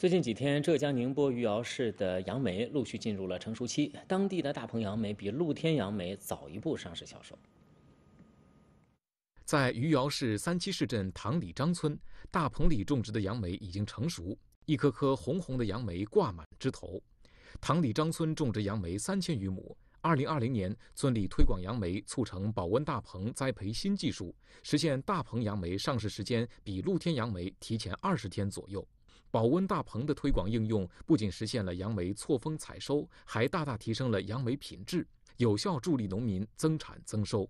最近几天，浙江宁波余姚市的杨梅陆续进入了成熟期。当地的大棚杨梅比露天杨梅早一步上市销售。在余姚市三七市镇塘里张村，大棚里种植的杨梅已经成熟，一颗颗红红的杨梅挂满枝头。塘里张村种植杨梅三千余亩，二零二零年村里推广杨梅促成保温大棚栽培新技术，实现大棚杨梅上市时间比露天杨梅提前二十天左右。保温大棚的推广应用，不仅实现了杨梅错峰采收，还大大提升了杨梅品质，有效助力农民增产增收。